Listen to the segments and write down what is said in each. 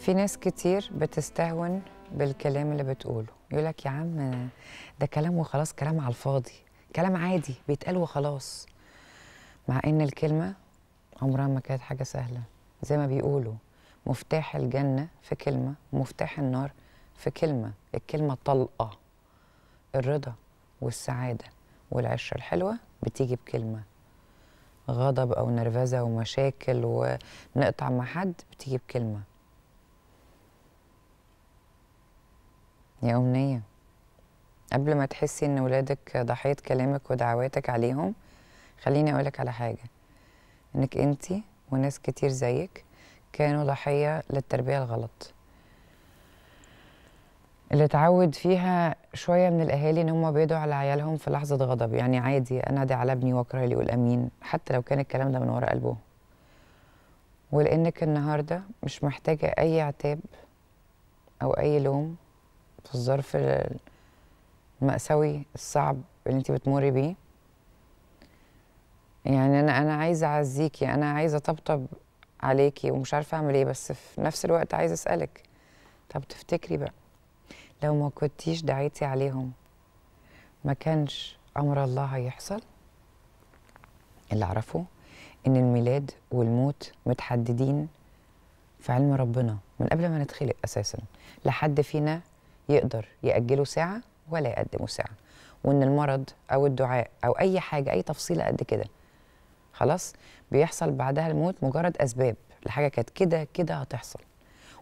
في ناس كتير بتستهون بالكلام اللي بتقوله يقول لك يا عم ده كلام وخلاص كلام على الفاضي كلام عادي بيتقال وخلاص مع ان الكلمه عمرها ما كانت حاجه سهله زي ما بيقولوا مفتاح الجنه في كلمه مفتاح النار في كلمه الكلمه طلقه الرضا والسعاده والعشره الحلوه بتيجي بكلمه غضب او نرفزه ومشاكل ونقطع مع حد بتيجي بكلمه يا أمنية قبل ما تحسي إن ولادك ضحية كلامك ودعواتك عليهم خليني أقولك على حاجة إنك أنتي وناس كتير زيك كانوا ضحية للتربية الغلط اللي اتعود فيها شويه من الاهالي ان هم بيدعوا على عيالهم في لحظه غضب يعني عادي أنا أدعي على ابني واكره اللي يقول امين حتى لو كان الكلام ده من ورا قلبه ولانك النهارده مش محتاجه اي عتاب او اي لوم في الظرف المأساوي الصعب اللي انت بتمري بيه يعني انا انا عايزه اعزيكي انا عايزه اطبطب عليكي ومش عارفه اعمل ايه بس في نفس الوقت عايزه اسالك طب تفتكري بقى لو ما كنتيش دعيتي عليهم ما كانش امر الله هيحصل اللي اعرفه ان الميلاد والموت متحددين في علم ربنا من قبل ما نتخلق اساسا لحد فينا يقدر يأجله ساعة ولا يقدمه ساعة وإن المرض أو الدعاء أو أي حاجة أي تفصيلة قد كده خلاص بيحصل بعدها الموت مجرد أسباب لحاجة كانت كده كده هتحصل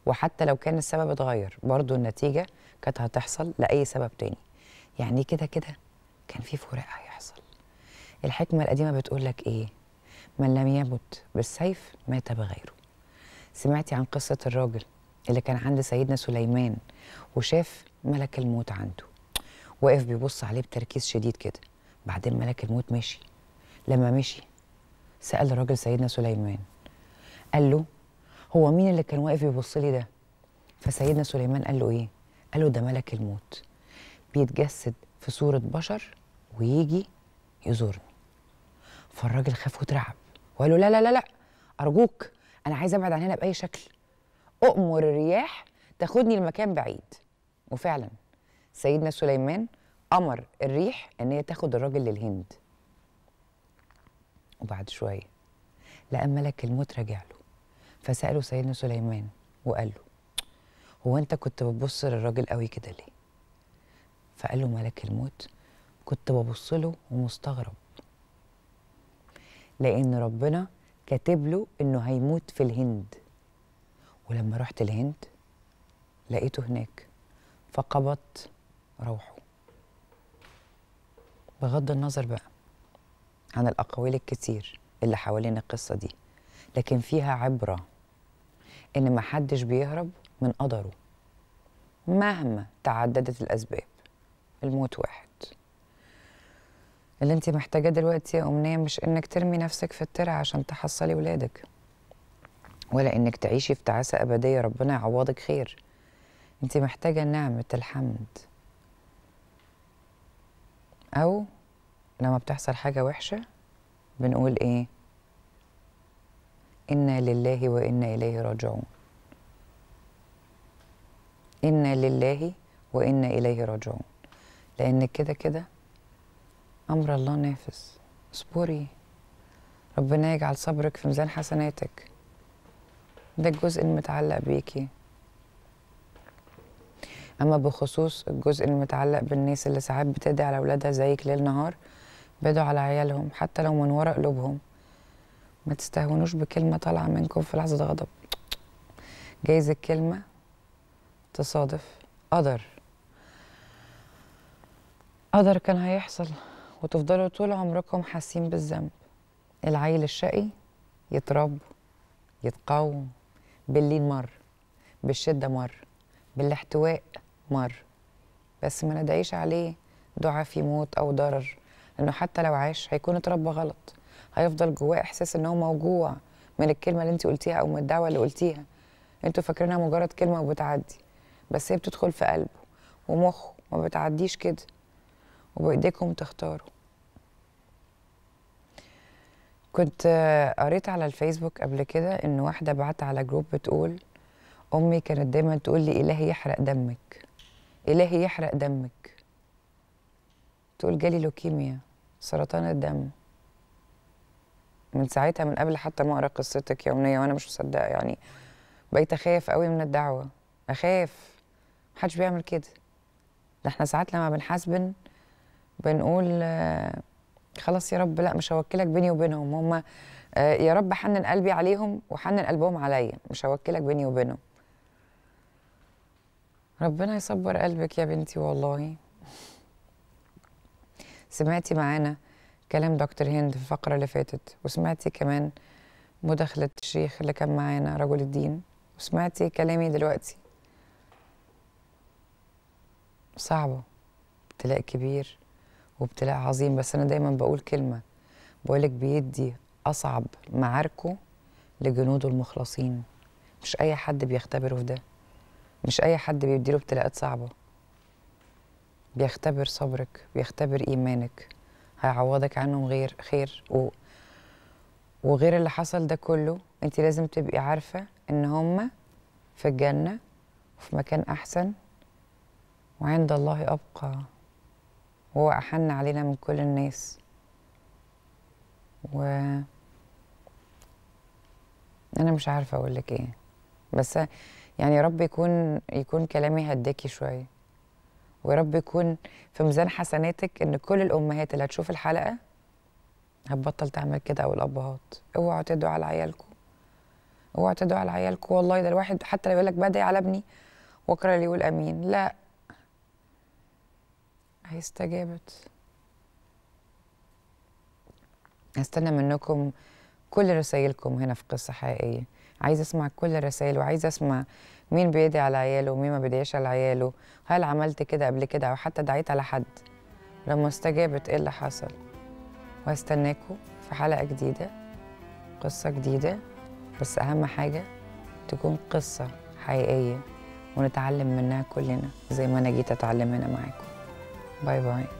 وحتى لو كان السبب اتغير برضو النتيجة كانت هتحصل لأي سبب تاني يعني كده كده كان في فراق هيحصل الحكمة القديمة بتقول لك إيه من لم يمت بالسيف مات بغيره سمعتي عن قصة الراجل اللي كان عند سيدنا سليمان وشاف ملك الموت عنده واقف بيبص عليه بتركيز شديد كده بعدين ملك الموت مشي لما مشي سأل الراجل سيدنا سليمان قال له هو مين اللي كان واقف يبص لي ده فسيدنا سليمان قال له ايه قال له ده ملك الموت بيتجسد في صورة بشر ويجي يزورني فالراجل خاف وترعب وقال له لا لا لا لا أرجوك أنا عايز أبعد عن هنا بأي شكل أؤمر الرياح تاخدني لمكان بعيد وفعلا سيدنا سليمان أمر الريح إن هي تاخد الراجل للهند وبعد شوية لقى ملك الموت راجع له فسأله سيدنا سليمان وقال له هو أنت كنت بتبص للراجل قوي كده ليه؟ فقال له ملك الموت كنت ببص له ومستغرب لأن ربنا كاتب له إنه هيموت في الهند ولما رحت الهند لقيته هناك فقبضت روحه بغض النظر بقى عن الأقاويل الكتير اللي حوالين القصة دي لكن فيها عبرة إن محدش بيهرب من قدره مهما تعددت الأسباب الموت واحد اللي انت محتاجاه دلوقتي يا أمنية مش إنك ترمي نفسك في الترع عشان تحصلي ولادك ولا انك تعيشي في تعاسه ابديه ربنا يعوضك خير انت محتاجه نعمه الحمد او لما بتحصل حاجه وحشه بنقول ايه انا لله وانا اليه راجعون انا لله وانا اليه راجعون لان كده كده امر الله نافذ اصبري ربنا يجعل صبرك في ميزان حسناتك ده الجزء المتعلق بيكي أما بخصوص الجزء المتعلق بالناس اللي ساعات بتدعي على أولادها زيك ليل نهار بدوا على عيالهم حتى لو من ورا قلوبهم ما تستهونوش بكلمة طالعة منكم في لحظة غضب جايز الكلمة تصادف قدر قدر كان هيحصل وتفضلوا طول عمركم حاسين بالذنب العيل الشقي يتربى يتقوم باللين مر بالشدة مر بالاحتواء مر بس ما ندعيش عليه دعاء في موت أو ضرر لأنه حتى لو عاش هيكون اتربى غلط هيفضل جواه إحساس إنه موجوع من الكلمة اللي أنت قلتيها أو من الدعوة اللي قلتيها أنتوا فاكرينها مجرد كلمة وبتعدي بس هي بتدخل في قلبه ومخه ما بتعديش كده وبإيديكم تختاروا كنت قريت على الفيسبوك قبل كده ان واحده بعت على جروب بتقول امي كانت دايما تقول لي الهي يحرق دمك الهي يحرق دمك تقول جالي لوكيميا سرطان الدم من ساعتها من قبل حتى ما اقرا قصتك يوميه وانا مش مصدقه يعني بقيت اخاف قوي من الدعوه اخاف محدش بيعمل كده ده احنا ساعات لما بنحاسبن بنقول آه خلاص يا رب لا مش هوكلك بيني وبينهم هم آه، يا رب حنن قلبي عليهم وحنن قلبهم عليا مش هوكلك بيني وبينهم ربنا يصبر قلبك يا بنتي والله سمعتي معانا كلام دكتور هند في الفقرة اللي فاتت وسمعتي كمان مداخلة الشيخ اللي كان معانا رجل الدين وسمعتي كلامي دلوقتي صعبة ابتلاء كبير وابتلاء عظيم بس أنا دايما بقول كلمة بقولك بيدي أصعب معاركه لجنوده المخلصين مش أي حد بيختبره في ده مش أي حد بيديله ابتلاءات صعبة بيختبر صبرك بيختبر إيمانك هيعوضك عنهم غير خير و... وغير اللي حصل ده كله انت لازم تبقي عارفة ان هما في الجنة وفي مكان أحسن وعند الله أبقى وهو أحن علينا من كل الناس و أنا مش عارفة أقول لك إيه بس يعني يا رب يكون يكون كلامي هداكي شوية ويا رب يكون في ميزان حسناتك إن كل الأمهات اللي هتشوف الحلقة هتبطل تعمل كده أو الأبهات اوعوا تدعوا على عيالكم اوعوا تدعوا على عيالكم والله ده الواحد حتى لو يقول لك بدعي على ابني واقرا لي يقول امين لا هي استجابت هستنى منكم كل رسائلكم هنا في قصة حقيقية عايزة أسمع كل الرسائل وعايزة أسمع مين بيدعي على عياله ومين ما بيدعيش على عياله هل عملت كده قبل كده أو حتى دعيت على حد لما استجابت إيه اللي حصل وهستناكم في حلقة جديدة قصة جديدة بس أهم حاجة تكون قصة حقيقية ونتعلم منها كلنا زي ما أنا جيت أتعلم هنا معاكم Bye bye.